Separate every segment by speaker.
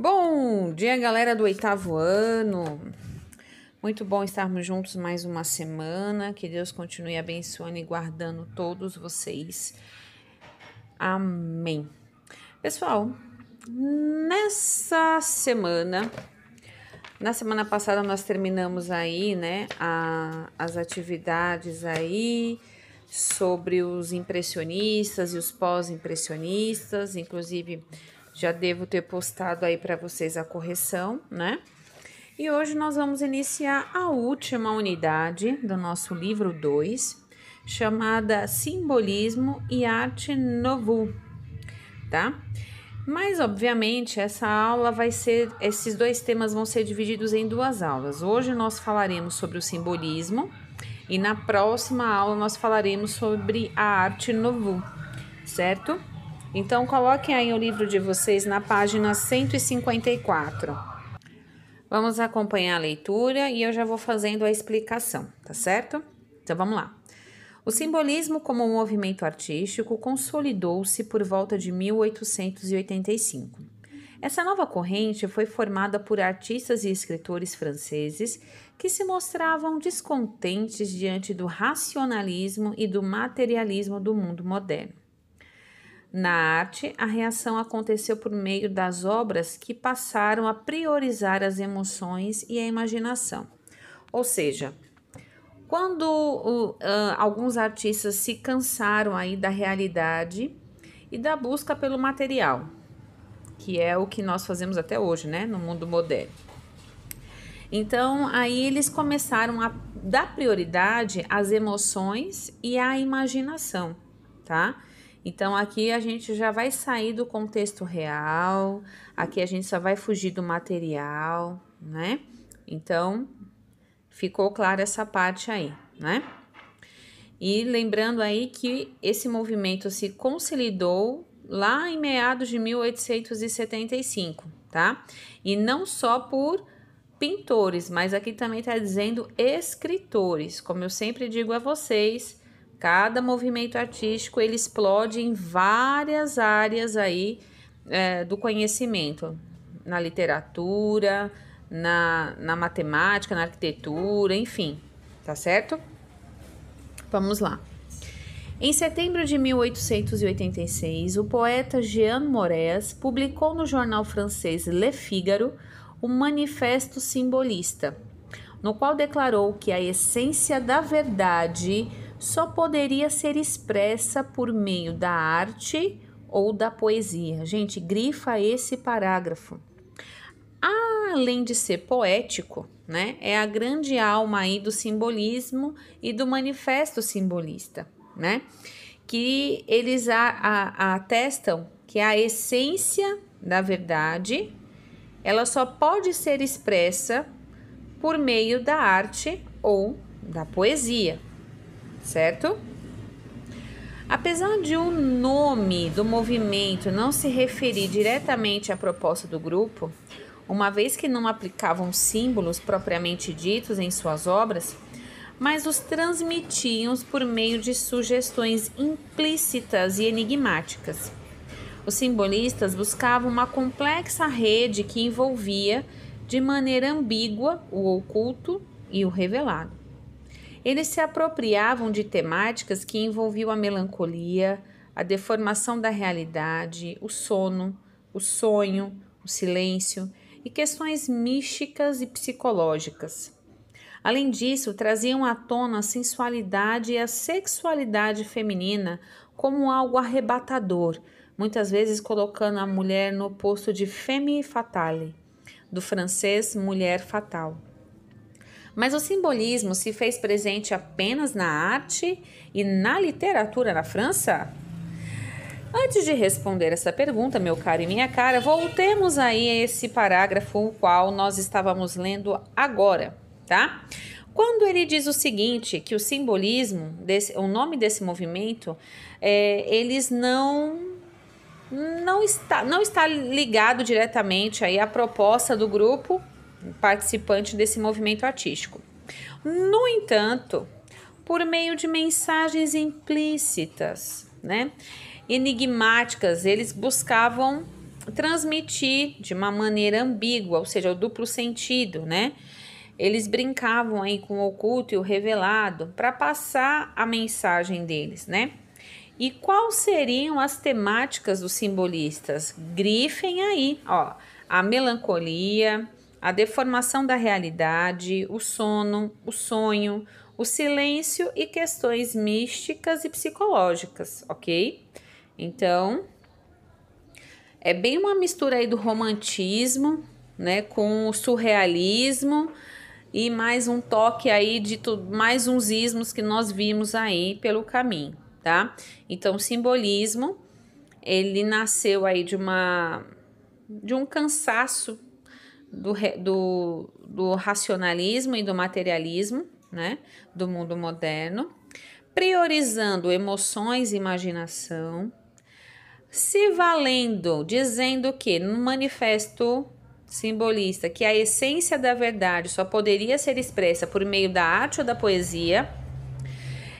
Speaker 1: Bom dia, galera do oitavo ano. Muito bom estarmos juntos mais uma semana. Que Deus continue abençoando e guardando todos vocês. Amém. Pessoal, nessa semana, na semana passada nós terminamos aí, né, a, as atividades aí sobre os impressionistas e os pós-impressionistas, inclusive já devo ter postado aí para vocês a correção, né? E hoje nós vamos iniciar a última unidade do nosso livro 2, chamada Simbolismo e Arte Novu, tá? Mas, obviamente, essa aula vai ser. Esses dois temas vão ser divididos em duas aulas. Hoje nós falaremos sobre o simbolismo e na próxima aula nós falaremos sobre a arte novu, certo? Então coloquem aí o livro de vocês na página 154. Vamos acompanhar a leitura e eu já vou fazendo a explicação, tá certo? Então vamos lá. O simbolismo como um movimento artístico consolidou-se por volta de 1885. Essa nova corrente foi formada por artistas e escritores franceses que se mostravam descontentes diante do racionalismo e do materialismo do mundo moderno. Na arte, a reação aconteceu por meio das obras que passaram a priorizar as emoções e a imaginação. Ou seja, quando uh, alguns artistas se cansaram aí da realidade e da busca pelo material, que é o que nós fazemos até hoje, né, no mundo moderno. Então, aí eles começaram a dar prioridade às emoções e à imaginação, tá? Então aqui a gente já vai sair do contexto real, aqui a gente só vai fugir do material, né? Então ficou clara essa parte aí, né? E lembrando aí que esse movimento se consolidou lá em meados de 1875, tá? E não só por pintores, mas aqui também está dizendo escritores. Como eu sempre digo a vocês, Cada movimento artístico ele explode em várias áreas aí é, do conhecimento, na literatura, na, na matemática, na arquitetura, enfim, tá certo? Vamos lá. Em setembro de 1886, o poeta Jean Moraes publicou no jornal francês Le Figaro o manifesto simbolista, no qual declarou que a essência da verdade só poderia ser expressa por meio da arte ou da poesia. Gente, grifa esse parágrafo. Além de ser poético, né, é a grande alma aí do simbolismo e do manifesto simbolista, né, que eles a, a, a atestam que a essência da verdade ela só pode ser expressa por meio da arte ou da poesia certo? Apesar de o nome do movimento não se referir diretamente à proposta do grupo, uma vez que não aplicavam símbolos propriamente ditos em suas obras, mas os transmitiam por meio de sugestões implícitas e enigmáticas. Os simbolistas buscavam uma complexa rede que envolvia, de maneira ambígua, o oculto e o revelado. Eles se apropriavam de temáticas que envolviam a melancolia, a deformação da realidade, o sono, o sonho, o silêncio e questões místicas e psicológicas. Além disso, traziam à tona a sensualidade e a sexualidade feminina como algo arrebatador, muitas vezes colocando a mulher no posto de femme fatale, do francês mulher fatal. Mas o simbolismo se fez presente apenas na arte e na literatura na França? Antes de responder essa pergunta, meu caro e minha cara, voltemos aí a esse parágrafo o qual nós estávamos lendo agora, tá? Quando ele diz o seguinte, que o simbolismo, desse, o nome desse movimento, é, eles não não está não está ligado diretamente aí à proposta do grupo participante desse movimento artístico. No entanto, por meio de mensagens implícitas, né, enigmáticas, eles buscavam transmitir de uma maneira ambígua, ou seja, o duplo sentido, né? Eles brincavam aí com o oculto e o revelado para passar a mensagem deles, né? E quais seriam as temáticas dos simbolistas? Grifem aí, ó, a melancolia, a deformação da realidade, o sono, o sonho, o silêncio e questões místicas e psicológicas, ok? Então, é bem uma mistura aí do romantismo, né, com o surrealismo e mais um toque aí de mais uns ismos que nós vimos aí pelo caminho, tá? Então, o simbolismo, ele nasceu aí de uma de um cansaço do, do, do racionalismo e do materialismo, né? Do mundo moderno, priorizando emoções e imaginação, se valendo, dizendo que no manifesto simbolista que a essência da verdade só poderia ser expressa por meio da arte ou da poesia.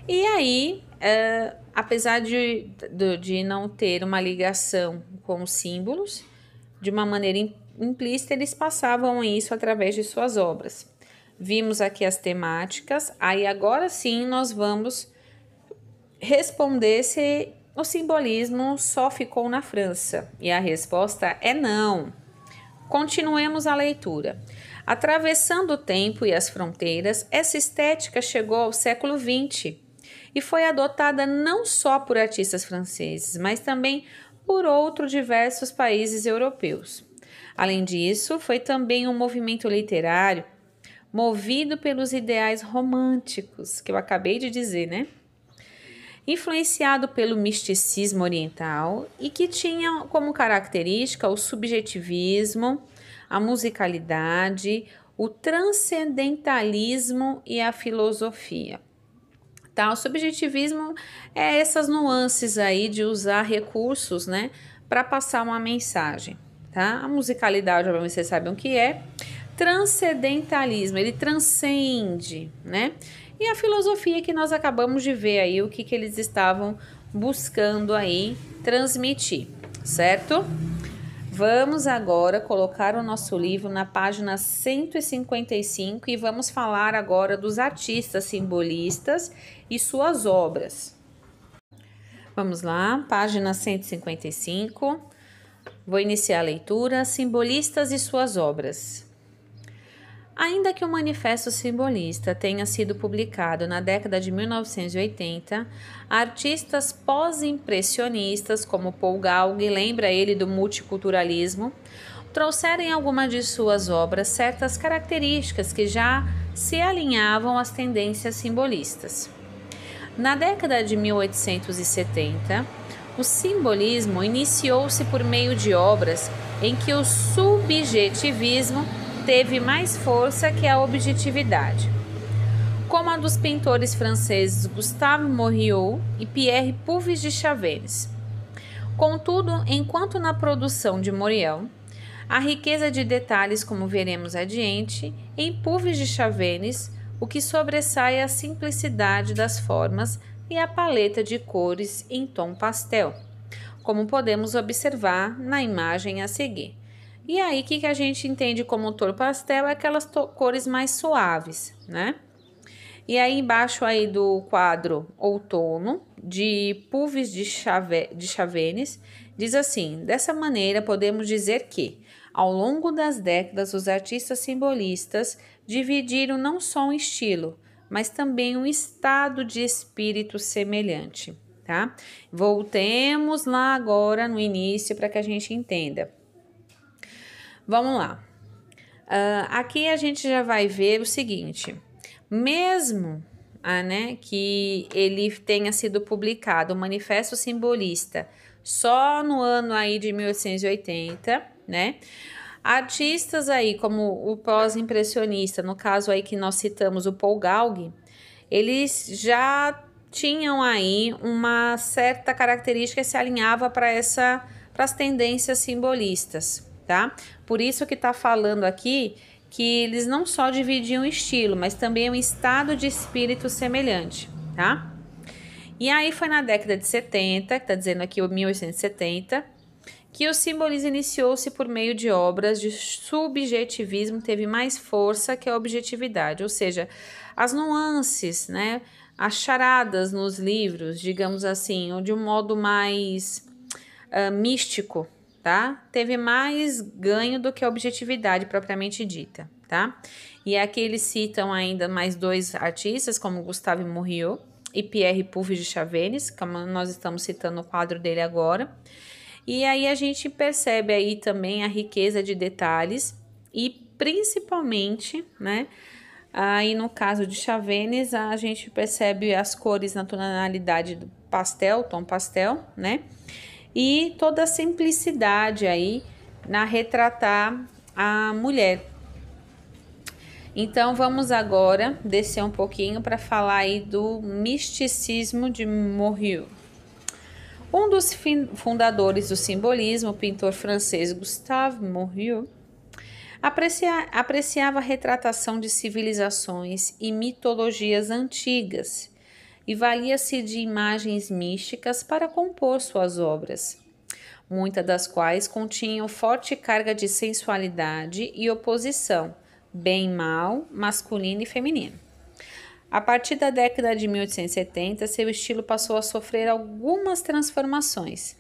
Speaker 1: E aí, é, apesar de, de não ter uma ligação com os símbolos, de uma maneira implícita, eles passavam isso através de suas obras. Vimos aqui as temáticas, aí agora sim nós vamos responder se o simbolismo só ficou na França. E a resposta é não. Continuemos a leitura. Atravessando o tempo e as fronteiras, essa estética chegou ao século XX e foi adotada não só por artistas franceses, mas também por outros diversos países europeus. Além disso, foi também um movimento literário movido pelos ideais românticos que eu acabei de dizer, né? Influenciado pelo misticismo oriental e que tinha como característica o subjetivismo, a musicalidade, o transcendentalismo e a filosofia. Tá? O subjetivismo é essas nuances aí de usar recursos, né, para passar uma mensagem tá? A musicalidade, obviamente, vocês sabem o que é. Transcendentalismo, ele transcende, né? E a filosofia que nós acabamos de ver aí, o que, que eles estavam buscando aí transmitir, certo? Vamos agora colocar o nosso livro na página 155 e vamos falar agora dos artistas simbolistas e suas obras. Vamos lá, página 155. Vou iniciar a leitura Simbolistas e suas obras. Ainda que o Manifesto Simbolista tenha sido publicado na década de 1980, artistas pós-impressionistas como Paul Gauguin, lembra ele do multiculturalismo, trouxeram em alguma de suas obras certas características que já se alinhavam às tendências simbolistas. Na década de 1870, o simbolismo iniciou-se por meio de obras em que o subjetivismo teve mais força que a objetividade, como a dos pintores franceses Gustave Moreau e Pierre Puvis de Chavannes. Contudo, enquanto na produção de Moriel, a riqueza de detalhes, como veremos adiante, em Puvis de Chavannes, o que sobressai é a simplicidade das formas e a paleta de cores em tom pastel, como podemos observar na imagem a seguir. E aí, o que, que a gente entende como tom pastel? É aquelas cores mais suaves, né? E aí embaixo aí do quadro Outono, de Puves de, Chave, de Chavenes, diz assim, dessa maneira podemos dizer que, ao longo das décadas, os artistas simbolistas dividiram não só um estilo, mas também um estado de espírito semelhante, tá? Voltemos lá agora no início para que a gente entenda. Vamos lá. Uh, aqui a gente já vai ver o seguinte: mesmo ah, né, que ele tenha sido publicado, o Manifesto Simbolista, só no ano aí de 1880, né? Artistas aí, como o pós-impressionista, no caso aí que nós citamos o Paul Gauguin, eles já tinham aí uma certa característica que se alinhava para essa para as tendências simbolistas, tá? Por isso que está falando aqui que eles não só dividiam o estilo, mas também um estado de espírito semelhante, tá? E aí foi na década de 70, que está dizendo aqui o 1870, que o simbolismo iniciou-se por meio de obras de subjetivismo, teve mais força que a objetividade, ou seja, as nuances, né, as charadas nos livros, digamos assim, ou de um modo mais uh, místico, tá? Teve mais ganho do que a objetividade propriamente dita, tá? E aqui eles citam ainda mais dois artistas, como Gustave Mouriot e Pierre Puvis de Chavannes, como nós estamos citando o quadro dele agora. E aí a gente percebe aí também a riqueza de detalhes e principalmente, né? Aí no caso de Chavenes, a gente percebe as cores na tonalidade do pastel, tom pastel, né? E toda a simplicidade aí na retratar a mulher. Então vamos agora descer um pouquinho para falar aí do misticismo de Morillo. Um dos fundadores do simbolismo, o pintor francês Gustave Moreau, aprecia apreciava a retratação de civilizações e mitologias antigas e valia-se de imagens místicas para compor suas obras, muitas das quais continham forte carga de sensualidade e oposição, bem-mal, masculino e feminino. A partir da década de 1870, seu estilo passou a sofrer algumas transformações,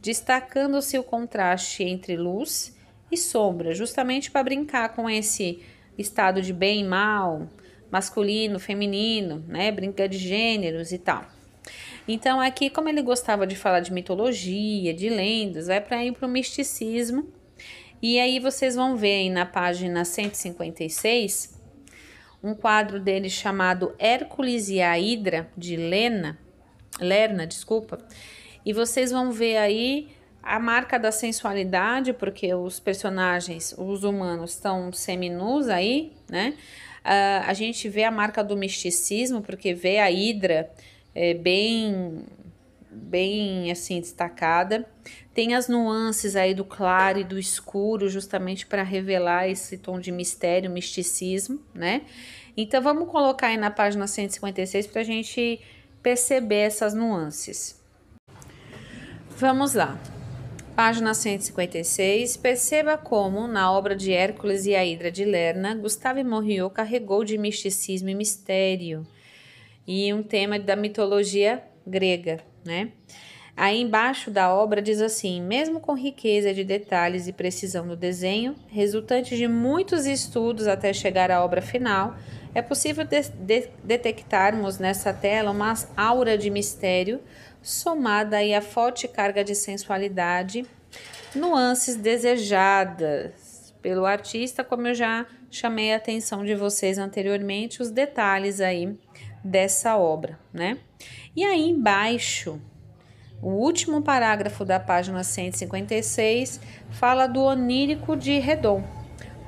Speaker 1: destacando-se o contraste entre luz e sombra, justamente para brincar com esse estado de bem e mal, masculino, feminino, né? Brinca de gêneros e tal. Então, aqui, é como ele gostava de falar de mitologia, de lendas, vai para ir para o misticismo. E aí vocês vão ver aí na página 156 um quadro dele chamado Hércules e a Hidra, de Lena, Lerna, desculpa, e vocês vão ver aí a marca da sensualidade, porque os personagens, os humanos, estão seminus aí, né? Uh, a gente vê a marca do misticismo, porque vê a Hidra é, bem bem assim destacada. Tem as nuances aí do claro e do escuro, justamente para revelar esse tom de mistério, misticismo, né? Então vamos colocar aí na página 156 para a gente perceber essas nuances. Vamos lá. Página 156, perceba como, na obra de Hércules e a Hidra de Lerna, Gustave Morillo carregou de misticismo e mistério e um tema da mitologia grega, né? Aí embaixo da obra diz assim: mesmo com riqueza de detalhes e precisão do desenho, resultante de muitos estudos até chegar à obra final, é possível de de detectarmos nessa tela uma aura de mistério somada aí à forte carga de sensualidade, nuances desejadas pelo artista, como eu já chamei a atenção de vocês anteriormente, os detalhes aí dessa obra, né? E aí embaixo, o último parágrafo da página 156 fala do onírico de Redon.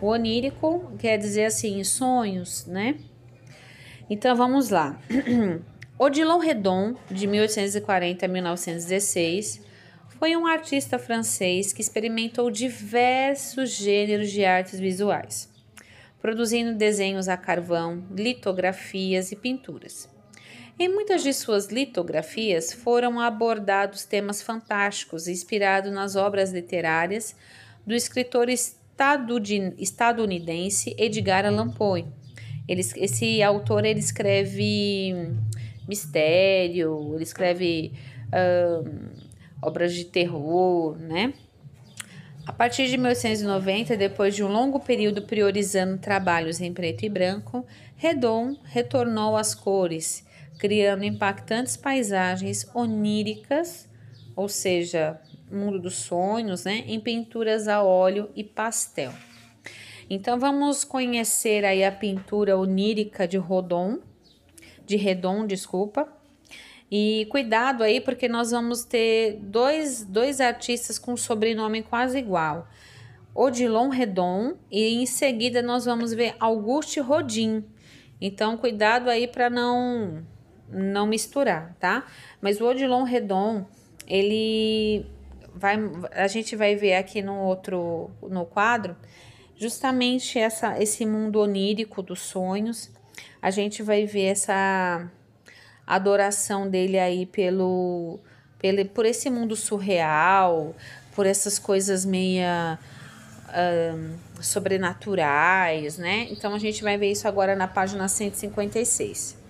Speaker 1: O onírico quer dizer assim, sonhos, né? Então vamos lá. Odilon Redon, de 1840 a 1916, foi um artista francês que experimentou diversos gêneros de artes visuais, produzindo desenhos a carvão, litografias e pinturas. Em muitas de suas litografias foram abordados temas fantásticos, inspirados nas obras literárias do escritor estadunidense Edgar Allan Poe. Ele, esse autor ele escreve mistério, ele escreve obras de terror, né? A partir de 1890, depois de um longo período priorizando trabalhos em preto e branco, Redon retornou às cores criando impactantes paisagens oníricas, ou seja, mundo dos sonhos, né, em pinturas a óleo e pastel. Então vamos conhecer aí a pintura onírica de Rodon, de Redon, desculpa. E cuidado aí porque nós vamos ter dois, dois artistas com sobrenome quase igual. Odilon Redon e em seguida nós vamos ver Auguste Rodin. Então cuidado aí para não não misturar, tá? Mas o odilon redon, ele vai a gente vai ver aqui no outro no quadro justamente essa esse mundo onírico dos sonhos. A gente vai ver essa adoração dele aí pelo, pelo por esse mundo surreal, por essas coisas meia sobrenaturais, né? Então a gente vai ver isso agora na página 156.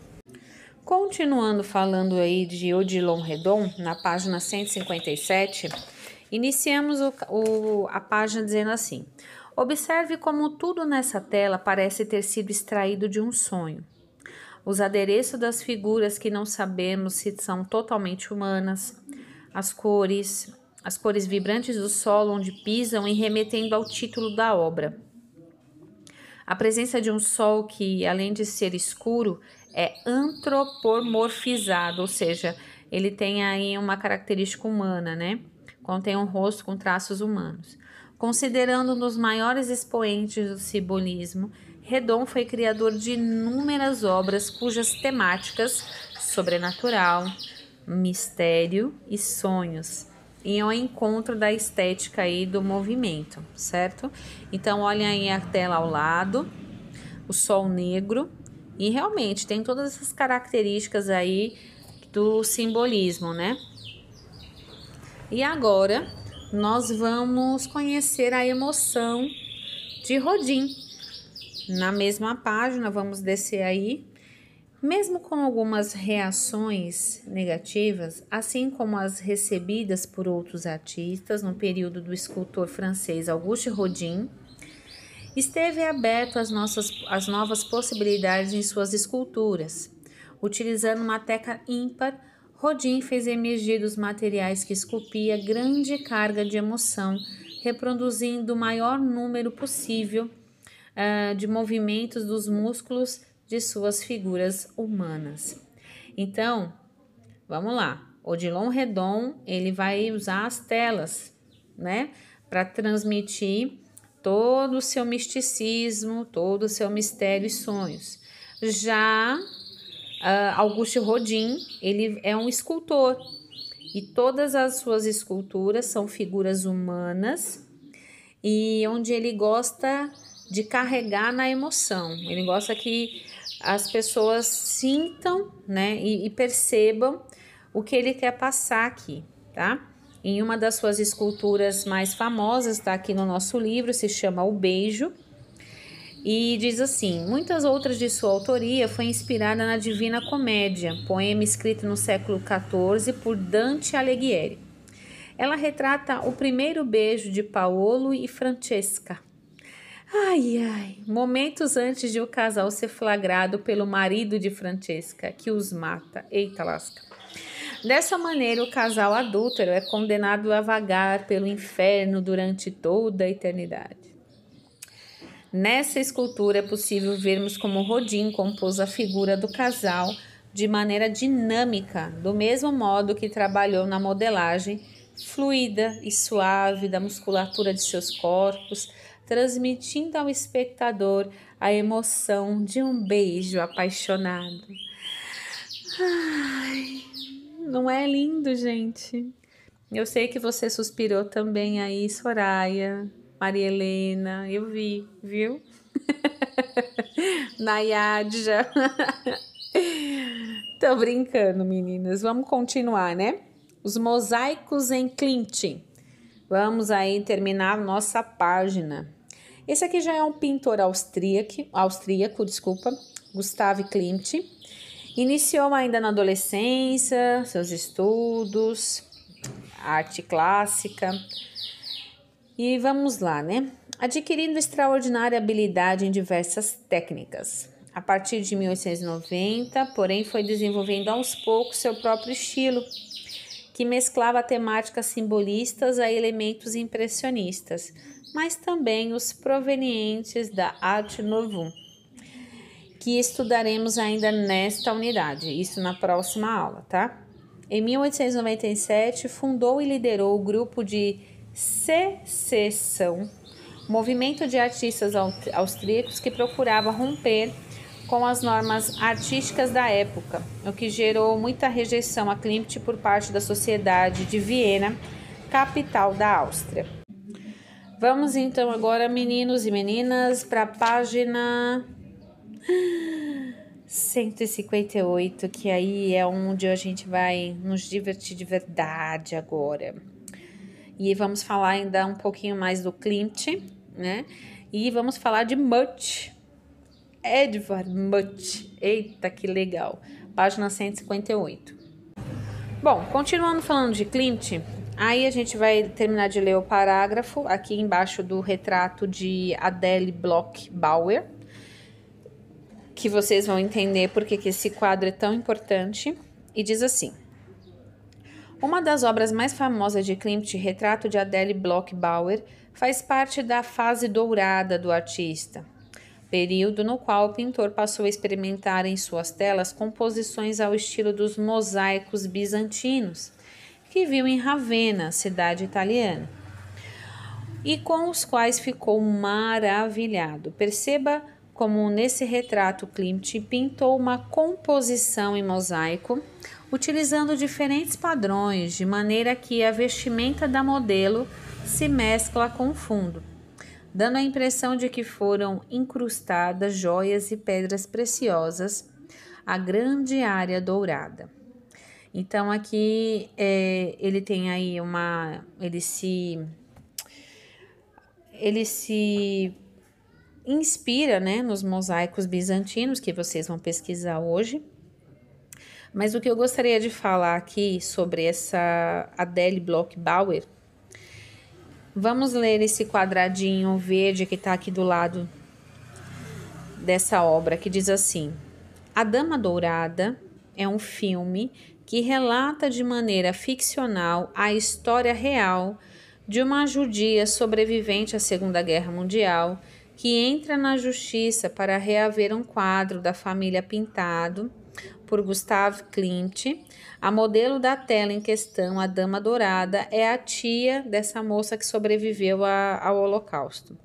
Speaker 1: Continuando falando aí de Odilon Redon, na página 157, iniciamos o, o, a página dizendo assim: Observe como tudo nessa tela parece ter sido extraído de um sonho. Os adereços das figuras que não sabemos se são totalmente humanas, as cores, as cores vibrantes do solo onde pisam e remetendo ao título da obra. A presença de um sol que, além de ser escuro, é antropomorfizado, ou seja, ele tem aí uma característica humana, né? Contém um rosto com traços humanos. Considerando um dos maiores expoentes do simbolismo, Redon foi criador de inúmeras obras cujas temáticas sobrenatural, mistério e sonhos e ao encontro da estética aí do movimento, certo? Então olhem aí a tela ao lado, o sol negro, e realmente tem todas essas características aí do simbolismo, né? E agora nós vamos conhecer a emoção de Rodin. Na mesma página, vamos descer aí. Mesmo com algumas reações negativas, assim como as recebidas por outros artistas no período do escultor francês Auguste Rodin, esteve aberto às, nossas, às novas possibilidades em suas esculturas. Utilizando uma teca ímpar, Rodin fez emergir dos materiais que esculpia grande carga de emoção, reproduzindo o maior número possível uh, de movimentos dos músculos de suas figuras humanas. Então, vamos lá. Odilon Redon, ele vai usar as telas, né, para transmitir todo o seu misticismo, todo o seu mistério e sonhos. Já uh, ah, Auguste Rodin, ele é um escultor e todas as suas esculturas são figuras humanas e onde ele gosta de carregar na emoção. Ele gosta que as pessoas sintam, né, e, e percebam o que ele quer passar aqui, tá? em uma das suas esculturas mais famosas, está aqui no nosso livro, se chama O Beijo. E diz assim: muitas outras de sua autoria foi inspirada na Divina Comédia, poema escrito no século XIV por Dante Alighieri. Ela retrata o primeiro beijo de Paolo e Francesca. Ai, ai, momentos antes de o casal ser flagrado pelo marido de Francesca, que os mata. Eita lasca. Dessa maneira, o casal adúltero é condenado a vagar pelo inferno durante toda a eternidade. Nessa escultura é possível vermos como Rodin compôs a figura do casal de maneira dinâmica, do mesmo modo que trabalhou na modelagem fluida e suave da musculatura de seus corpos, transmitindo ao espectador a emoção de um beijo apaixonado. Ai. Não é lindo, gente? Eu sei que você suspirou também aí, Soraya, Maria Helena, eu vi, viu? Nayadja. Tô brincando, meninas. Vamos continuar, né? Os mosaicos em Clint. Vamos aí terminar nossa página. Esse aqui já é um pintor austríaco, austríaco desculpa, Gustav Klimt. Iniciou ainda na adolescência seus estudos, arte clássica. E vamos lá, né? Adquirindo extraordinária habilidade em diversas técnicas. A partir de 1890, porém, foi desenvolvendo aos poucos seu próprio estilo, que mesclava temáticas simbolistas a elementos impressionistas, mas também os provenientes da Arte Nouveau que estudaremos ainda nesta unidade, isso na próxima aula, tá? Em 1897, fundou e liderou o grupo de secessão, movimento de artistas austríacos que procurava romper com as normas artísticas da época, o que gerou muita rejeição a Klimt por parte da sociedade de Viena, capital da Áustria. Vamos então agora, meninos e meninas, para a página 158, que aí é onde a gente vai nos divertir de verdade agora. E vamos falar ainda um pouquinho mais do Clint, né? E vamos falar de Mut, Edward Mut. Eita, que legal. Página 158. Bom, continuando falando de Clint, aí a gente vai terminar de ler o parágrafo aqui embaixo do retrato de Adele Bloch Bauer que vocês vão entender porque que esse quadro é tão importante. E diz assim: Uma das obras mais famosas de Klimt, Retrato de Adele Bloch-Bauer, faz parte da fase dourada do artista, período no qual o pintor passou a experimentar em suas telas composições ao estilo dos mosaicos bizantinos, que viu em Ravenna, cidade italiana, e com os quais ficou maravilhado. Perceba como nesse retrato Klimt pintou uma composição em mosaico, utilizando diferentes padrões, de maneira que a vestimenta da modelo se mescla com o fundo, dando a impressão de que foram incrustadas joias e pedras preciosas a grande área dourada. Então aqui é, ele tem aí uma, ele se, ele se inspira né, nos mosaicos bizantinos que vocês vão pesquisar hoje. Mas o que eu gostaria de falar aqui sobre essa Adele Bloch-Bauer, vamos ler esse quadradinho verde que está aqui do lado dessa obra, que diz assim: A Dama Dourada é um filme que relata de maneira ficcional a história real de uma judia sobrevivente à Segunda Guerra Mundial que entra na justiça para reaver um quadro da família pintado por Gustave Klimt. A modelo da tela em questão, a Dama Dourada, é a tia dessa moça que sobreviveu a, ao Holocausto.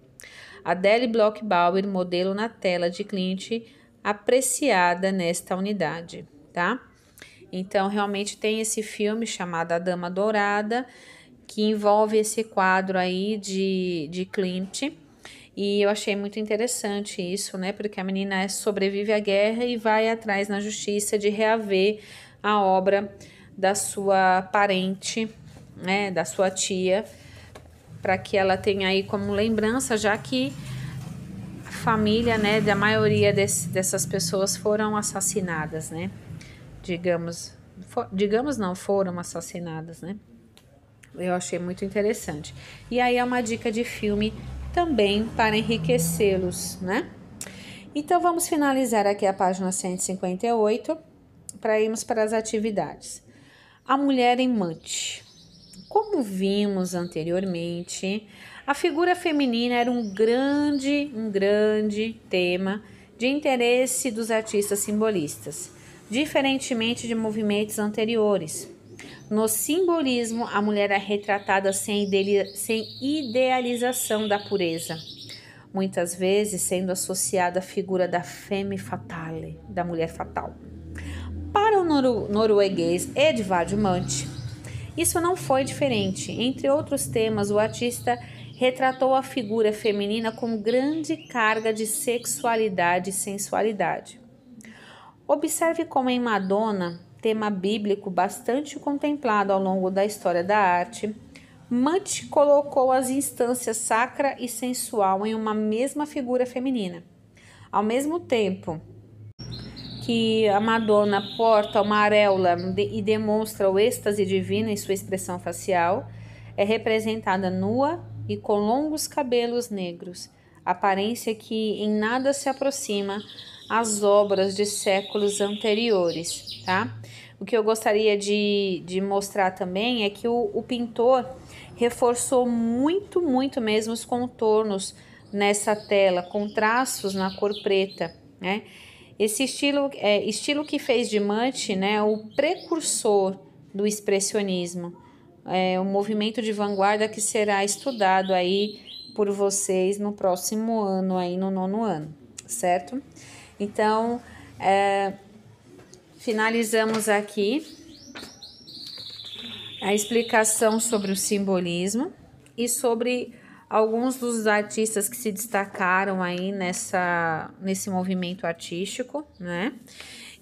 Speaker 1: Adele Bloch-Bauer, modelo na tela de Klimt, apreciada nesta unidade, tá? Então, realmente tem esse filme chamado A Dama Dourada, que envolve esse quadro aí de, de Klimt e eu achei muito interessante isso, né? Porque a menina é, sobrevive à guerra e vai atrás na justiça de reaver a obra da sua parente, né, da sua tia, para que ela tenha aí como lembrança, já que a família, né, da maioria desse, dessas pessoas foram assassinadas, né? Digamos, for, digamos não, foram assassinadas, né? Eu achei muito interessante. E aí é uma dica de filme também para enriquecê-los, né? Então vamos finalizar aqui a página 158 para irmos para as atividades. A mulher imante. Como vimos anteriormente, a figura feminina era um grande, um grande tema de interesse dos artistas simbolistas, diferentemente de movimentos anteriores, no simbolismo, a mulher é retratada sem, idealização da pureza, muitas vezes sendo associada à figura da femme fatale, da mulher fatal. Para o norueguês Edvard Munch, isso não foi diferente. Entre outros temas, o artista retratou a figura feminina com grande carga de sexualidade e sensualidade. Observe como em Madonna tema bíblico bastante contemplado ao longo da história da arte, Mante colocou as instâncias sacra e sensual em uma mesma figura feminina. Ao mesmo tempo que a Madonna porta uma areola e demonstra o êxtase divino em sua expressão facial, é representada nua e com longos cabelos negros, aparência que em nada se aproxima as obras de séculos anteriores, tá? O que eu gostaria de, de mostrar também é que o, o pintor reforçou muito, muito mesmo os contornos nessa tela, com traços na cor preta, né? Esse estilo, é, estilo que fez de Munch, né, o precursor do expressionismo, é um movimento de vanguarda que será estudado aí por vocês no próximo ano, aí no nono ano, certo? Então, é, finalizamos aqui a explicação sobre o simbolismo e sobre alguns dos artistas que se destacaram aí nessa, nesse movimento artístico, né?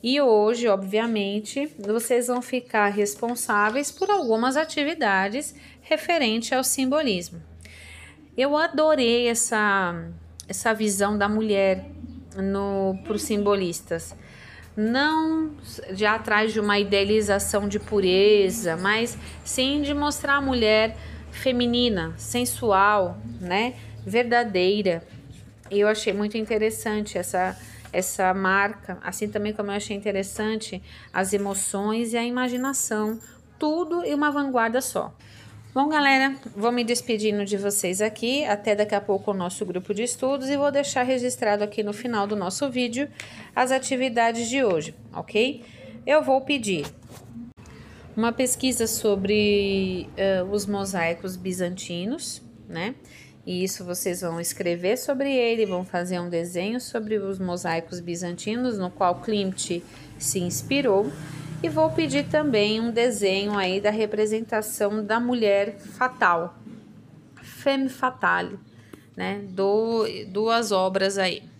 Speaker 1: E hoje, obviamente, vocês vão ficar responsáveis por algumas atividades referente ao simbolismo. Eu adorei essa, essa visão da mulher para os simbolistas. Não já atrás de uma idealização de pureza, mas sim de mostrar a mulher feminina, sensual, né? verdadeira. E eu achei muito interessante essa, essa marca, assim também como eu achei interessante as emoções e a imaginação, tudo em uma vanguarda só. Bom, galera, vou me despedindo de vocês aqui. Até daqui a pouco o nosso grupo de estudos e vou deixar registrado aqui no final do nosso vídeo as atividades de hoje, ok? Eu vou pedir uma pesquisa sobre uh, os mosaicos bizantinos, né? E isso vocês vão escrever sobre ele, vão fazer um desenho sobre os mosaicos bizantinos, no qual Klimt se inspirou e vou pedir também um desenho aí da representação da mulher fatal, Femme Fatale, né? Do, duas obras aí.